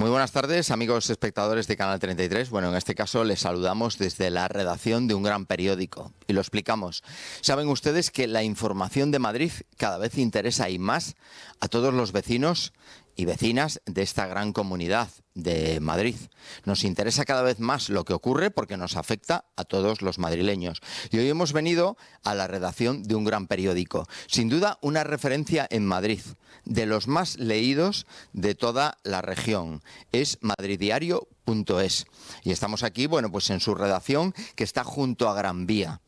Muy buenas tardes, amigos espectadores de Canal 33. Bueno, en este caso les saludamos desde la redacción de un gran periódico y lo explicamos. Saben ustedes que la información de Madrid cada vez interesa y más a todos los vecinos y vecinas de esta gran comunidad de Madrid. Nos interesa cada vez más lo que ocurre porque nos afecta a todos los madrileños. Y hoy hemos venido a la redacción de un gran periódico, sin duda una referencia en Madrid, de los más leídos de toda la región. Es madridiario.es. Y estamos aquí, bueno, pues en su redacción que está junto a Gran Vía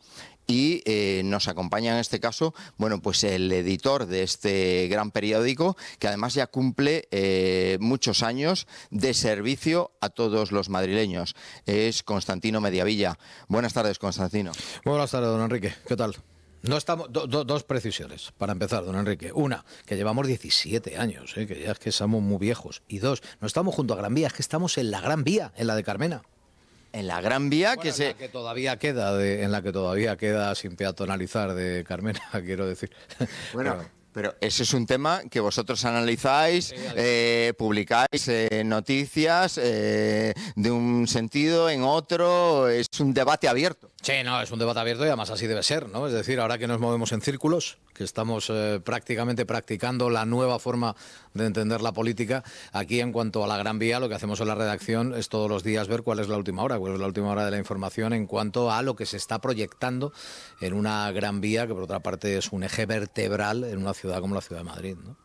y eh, nos acompaña en este caso, bueno, pues el editor de este gran periódico, que además ya cumple eh, muchos años de servicio a todos los madrileños. Es Constantino Mediavilla. Buenas tardes, Constantino. Buenas tardes, don Enrique. ¿Qué tal? No estamos, dos precisiones para empezar, don Enrique. Una, que llevamos 17 años, eh, que ya es que somos muy viejos. Y dos, no estamos junto a Gran Vía, es que estamos en la Gran Vía, en la de Carmena en la Gran Vía que se todavía queda en la que todavía queda sin peatonalizar de Carmena quiero decir bueno pero... ese es un tema que vosotros analizáis, eh, publicáis eh, noticias eh, de un sentido en otro, es un debate abierto. Sí, no, es un debate abierto y además así debe ser, ¿no? Es decir, ahora que nos movemos en círculos, que estamos eh, prácticamente practicando la nueva forma de entender la política, aquí en cuanto a la Gran Vía, lo que hacemos en la redacción es todos los días ver cuál es la última hora, cuál es la última hora de la información en cuanto a lo que se está proyectando en una Gran Vía, que por otra parte es un eje vertebral en una ciudad como la ciudad de Madrid, ¿no?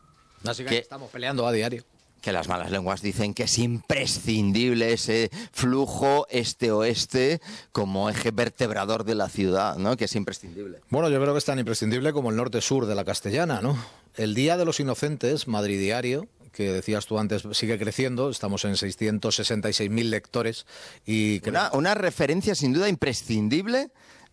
Así que estamos peleando a diario que las malas lenguas dicen que es imprescindible ese flujo este-oeste como eje vertebrador de la ciudad, ¿no? Que es imprescindible. Bueno, yo creo que es tan imprescindible como el norte-sur de la castellana, ¿no? El Día de los Inocentes, Madrid Diario, que decías tú antes, sigue creciendo. Estamos en 666.000 lectores. y una, una referencia sin duda imprescindible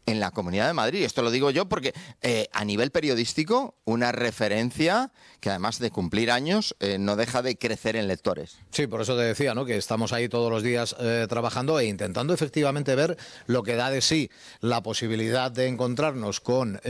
en la Comunidad de Madrid. Esto lo digo yo porque eh, a nivel periodístico, una referencia que además de cumplir años, eh, no deja de crecer en lectores. Sí, por eso te decía, ¿no? Que estamos ahí todos los días eh, trabajando e intentando efectivamente ver lo que da de sí la posibilidad de encontrarnos con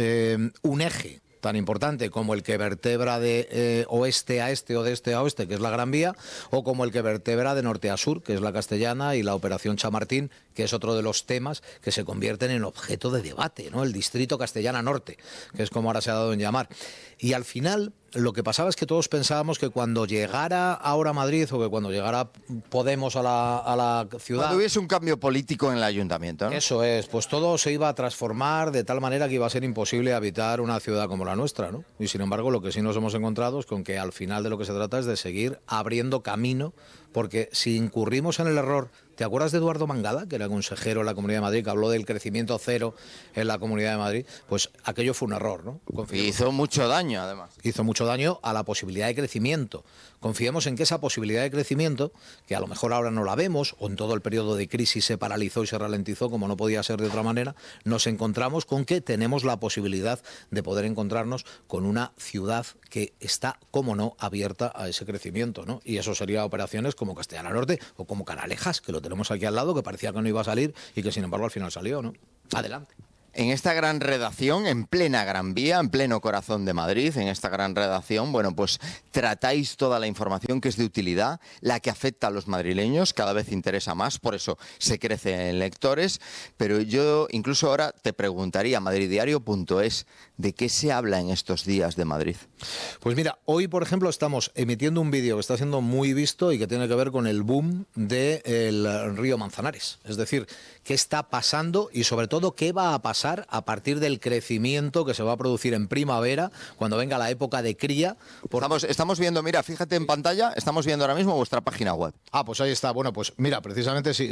un eje tan importante como el que vertebra de eh, oeste a este o de este a oeste, que es la Gran Vía, o como el que vertebra de norte a sur, que es la castellana, y la Operación Chamartín, que es otro de los temas que se convierten en objeto de debate, ¿no? El distrito castellana norte, que es como ahora se ha dado en llamar. Y al final, lo que pasaba es que todos pensábamos que cuando llegara ahora Madrid o que cuando llegara Podemos a la, a la ciudad... Cuando hubiese un cambio político en el ayuntamiento. ¿no? Eso es, pues todo se iba a transformar de tal manera que iba a ser imposible habitar una ciudad como la nuestra, ¿no? Y sin embargo lo que sí nos hemos encontrado es con que al final de lo que se trata es de seguir abriendo camino, porque si incurrimos en el error ¿Te acuerdas de Eduardo Mangada, que era consejero de la Comunidad de Madrid, que habló del crecimiento cero en la Comunidad de Madrid? Pues aquello fue un error, ¿no? Hizo mucho daño, además. Hizo mucho daño a la posibilidad de crecimiento. Confiemos en que esa posibilidad de crecimiento, que a lo mejor ahora no la vemos, o en todo el periodo de crisis se paralizó y se ralentizó, como no podía ser de otra manera, nos encontramos con que tenemos la posibilidad de poder encontrarnos con una ciudad que está, como no, abierta a ese crecimiento, ¿no? Y eso sería operaciones como Castellana Norte o como Canalejas, que lo tenemos aquí al lado, que parecía que no iba a salir y que sin embargo al final salió, ¿no? Adelante. En esta gran redacción, en plena Gran Vía, en pleno corazón de Madrid, en esta gran redacción, bueno, pues tratáis toda la información que es de utilidad, la que afecta a los madrileños, cada vez interesa más, por eso se crece en lectores, pero yo incluso ahora te preguntaría, madriddiario.es, ¿De qué se habla en estos días de Madrid? Pues mira, hoy por ejemplo estamos emitiendo un vídeo que está siendo muy visto y que tiene que ver con el boom del el río Manzanares. Es decir, qué está pasando y sobre todo qué va a pasar a partir del crecimiento que se va a producir en primavera, cuando venga la época de cría. Estamos, viendo, mira, fíjate en pantalla, estamos viendo ahora mismo vuestra página web. Ah, pues ahí está. Bueno, pues mira, precisamente si,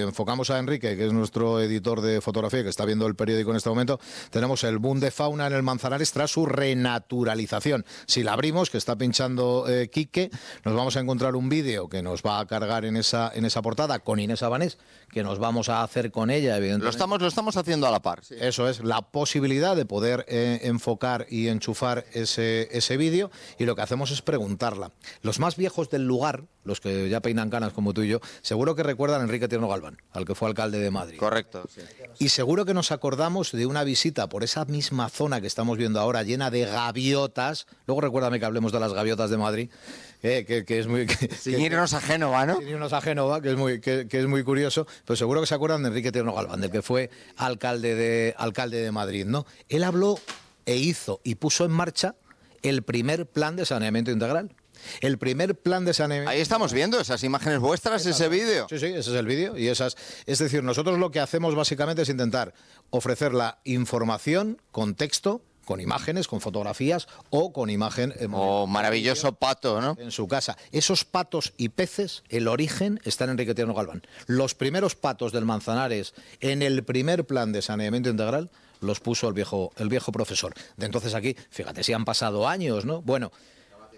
enfocamos a Enrique, que es nuestro editor de fotografía, que está viendo el periódico en este momento, tenemos el boom de una en el Manzanares tras su renaturalización. Si la abrimos, que está pinchando eh, Quique, nos vamos a encontrar un vídeo que nos va a cargar en esa, en esa portada con Inés Abanés, que nos vamos a hacer con ella, evidentemente. Lo estamos, lo estamos haciendo a la par. Eso es, la posibilidad de poder eh, enfocar y enchufar ese, ese vídeo y lo que hacemos es preguntarla. Los más viejos del lugar, los que ya peinan canas como tú y yo, seguro que recuerdan a Enrique Tierno Galván, al que fue alcalde de Madrid. Correcto. Y seguro que nos acordamos de una visita por esa misma zona que estamos viendo ahora, llena de gaviotas. Luego recuérdame que hablemos de las gaviotas de Madrid eh, que, es muy... sin irnos a Génova, ¿no? Sin irnos a Génova, que es muy, que, es muy curioso, Pues seguro que se acuerdan de Enrique Tierno Galván, del que fue alcalde de, alcalde de Madrid, ¿no? Él habló e hizo y puso en marcha el primer plan de saneamiento integral. El primer plan de saneamiento. Ahí estamos viendo esas imágenes vuestras, ese vídeo. Sí, sí, ese es el vídeo. Y esas. Es decir, nosotros lo que hacemos básicamente es intentar ofrecer la información, contexto con imágenes, con fotografías o con imagen. Eh, o maravilloso pato, ¿no? En su casa. Esos patos y peces, el origen está en Enrique Tierno Galván. Los primeros patos del Manzanares en el primer plan de saneamiento integral los puso el viejo, el viejo profesor. De entonces aquí, fíjate, si han pasado años, ¿no? Bueno,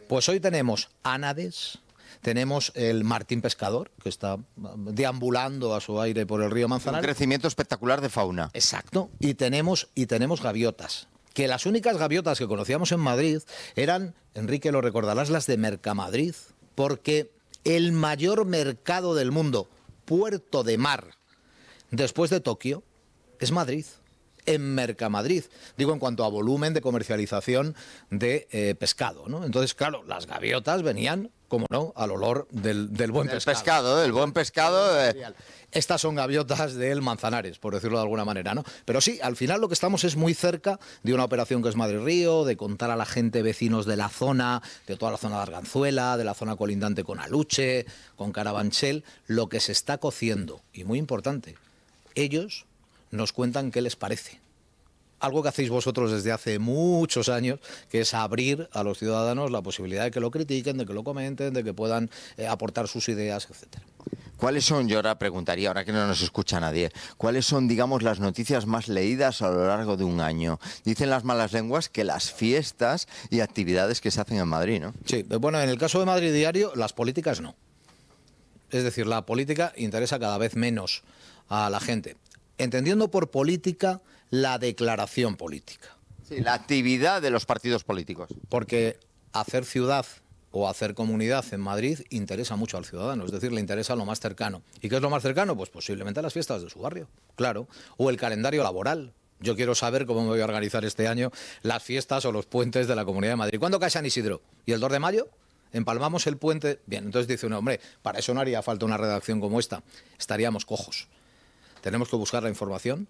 pues hoy tenemos Anades. Tenemos el Martín Pescador, que está mm, deambulando a su aire por el río Manzanares. Un crecimiento espectacular de fauna. Exacto. Y tenemos, y tenemos gaviotas que las únicas gaviotas que conocíamos en Madrid eran, Enrique lo recordarás, las de Mercamadrid, porque el mayor mercado del mundo, puerto de mar, después de Tokio, es Madrid en Mercamadrid. Digo, en cuanto a volumen de comercialización de eh, pescado, ¿no? Entonces, claro, las gaviotas venían como no, al olor del, buen pescado. pescado. buen pescado. Estas son gaviotas del Manzanares, por decirlo de alguna manera, ¿no? Pero sí, al final lo que estamos es muy cerca de una operación que es Madrid Río, de contar a la gente vecinos de la zona, de toda la zona de Arganzuela, de la zona colindante con Aluche, con Carabanchel, lo que se está cociendo. Y muy importante, ellos nos cuentan qué les parece. Algo que hacéis vosotros desde hace muchos años, que es abrir a los ciudadanos la posibilidad de que lo critiquen, de que lo comenten, de que puedan eh, aportar sus ideas, etcétera. ¿Cuáles son, yo ahora preguntaría, ahora que no nos escucha nadie, cuáles son, digamos, las noticias más leídas a lo largo de un año? Dicen las malas lenguas que las fiestas y actividades que se hacen en Madrid, ¿no? Sí, eh, bueno, en el caso de Madrid Diario, las políticas no. Es decir, la política interesa cada vez menos a la gente entendiendo por política la declaración política. Sí, la actividad de los partidos políticos. Porque hacer ciudad o hacer comunidad en Madrid interesa mucho al ciudadano, es decir, le interesa lo más cercano. ¿Y qué es lo más cercano? Pues posiblemente las fiestas de su barrio, claro, o el calendario laboral. Yo quiero saber cómo me voy a organizar este año las fiestas o los puentes de la Comunidad de Madrid. ¿Cuándo cae San Isidro? ¿Y el 2 de mayo? ¿Empalmamos el puente? Bien, entonces dice un hombre, para eso no haría falta una redacción como esta, estaríamos cojos. Tenemos que buscar la información,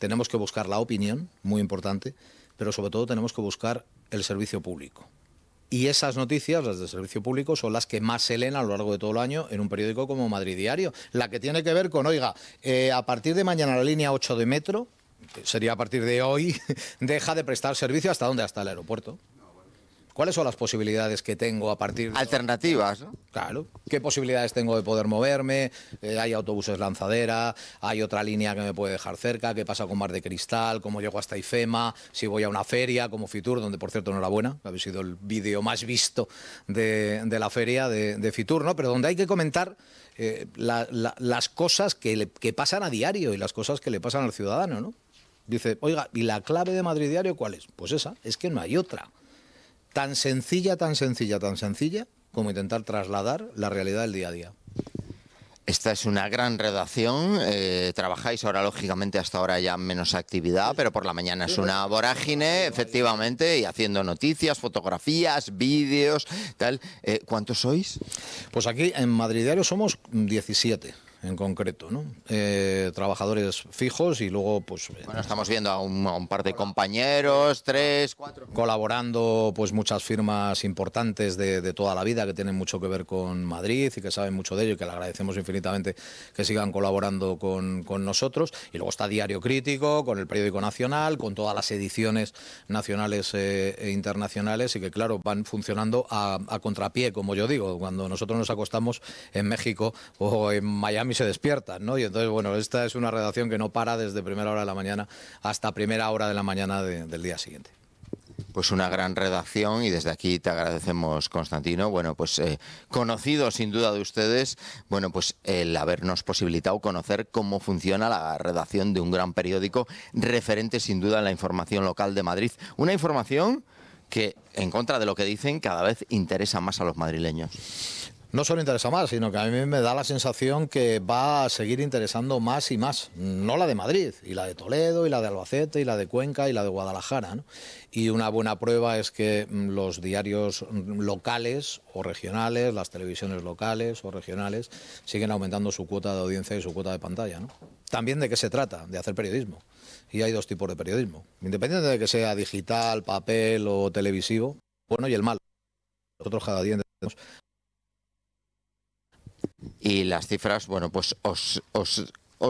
tenemos que buscar la opinión, muy importante, pero sobre todo tenemos que buscar el servicio público. Y esas noticias, las del servicio público, son las que más se leen a lo largo de todo el año en un periódico como Madrid Diario. La que tiene que ver con, oiga, eh, a partir de mañana la línea 8 de metro, sería a partir de hoy, deja de prestar servicio hasta dónde? Hasta el aeropuerto. ¿Cuáles son las posibilidades que tengo a partir de... Alternativas, ¿no? Claro. ¿Qué posibilidades tengo de poder moverme? Eh, hay autobuses lanzadera, hay otra línea que me puede dejar cerca, qué pasa con Mar de Cristal, cómo llego hasta IFEMA, si voy a una feria como Fitur, donde por cierto no enhorabuena, habéis sido el vídeo más visto de, la feria de, Fitur, ¿no? Pero donde hay que comentar eh, las cosas que pasan a diario y las cosas que le pasan al ciudadano, ¿no? Dice, oiga, ¿y la clave de Madrid Diario cuál es? Pues esa, es que no hay otra tan sencilla, tan sencilla, tan sencilla como intentar trasladar la realidad del día a día. Esta es una gran redacción. Eh, trabajáis ahora, lógicamente, hasta ahora ya menos actividad, pero por la mañana es una vorágine, efectivamente, y haciendo noticias, fotografías, vídeos, tal. Eh, ¿Cuántos sois? Pues aquí en Madrid Diario somos 17 en concreto, ¿no? Eh, trabajadores fijos y luego, pues... Eh, bueno, estamos viendo a un, par de compañeros, tres, cuatro... Colaborando, pues, muchas firmas importantes de, toda la vida que tienen mucho que ver con Madrid y que saben mucho de ello y que le agradecemos infinitamente que sigan colaborando con, nosotros. Y luego está Diario Crítico, con el Periódico Nacional, con todas las ediciones nacionales eh, e internacionales y que, claro, van funcionando a contrapié, como yo digo. Cuando nosotros nos acostamos en México o en Miami y se despiertan, ¿no? Y entonces, bueno, esta es una redacción que no para desde primera hora de la mañana hasta primera hora de la mañana del día siguiente. Pues una gran redacción y desde aquí te agradecemos, Constantino. Bueno, pues eh, conocido sin duda de ustedes, bueno, pues el habernos posibilitado conocer cómo funciona la redacción de un gran periódico referente sin duda a la información local de Madrid. Una información que, en contra de lo que dicen, cada vez interesa más a los madrileños no solo interesa más, sino que a mí me da la sensación que va a seguir interesando más y más. No la de Madrid, y la de Toledo, y la de Albacete, y la de Cuenca, y la de Guadalajara. Y una buena prueba es que mm, los diarios mm, locales o regionales, las televisiones locales o regionales, siguen aumentando su cuota de audiencia y su cuota de pantalla. También de qué se trata, de hacer periodismo. Y hay dos tipos de periodismo. Independiente de que sea digital, papel o televisivo, bueno y el mal. Nosotros cada día entendemos y las cifras, bueno, pues os, os,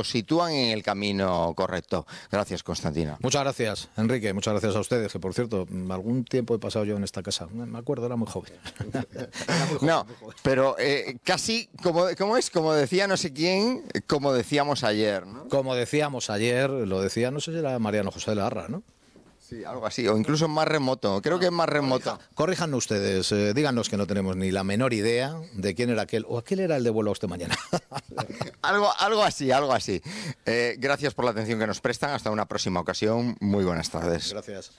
sitúan en el camino correcto. Gracias, Constantina. Muchas gracias, Enrique. Muchas gracias a ustedes, que por cierto, algún tiempo he pasado yo en esta casa. Me acuerdo, era muy joven. no, pero eh, casi, como, es? Como decía no sé quién, como decíamos ayer. ¿no? Como decíamos ayer, lo decía, no sé si era Mariano José de Larra, ¿no? Sí, algo así, o incluso más remoto. Creo que es más remoto. Corrijan ustedes, eh, díganos que no tenemos ni la menor idea de quién era aquel, o aquel era el de vuelo a usted mañana. algo, algo así, algo así. Eh, gracias por la atención que nos prestan. Hasta una próxima ocasión. Muy buenas tardes. Gracias.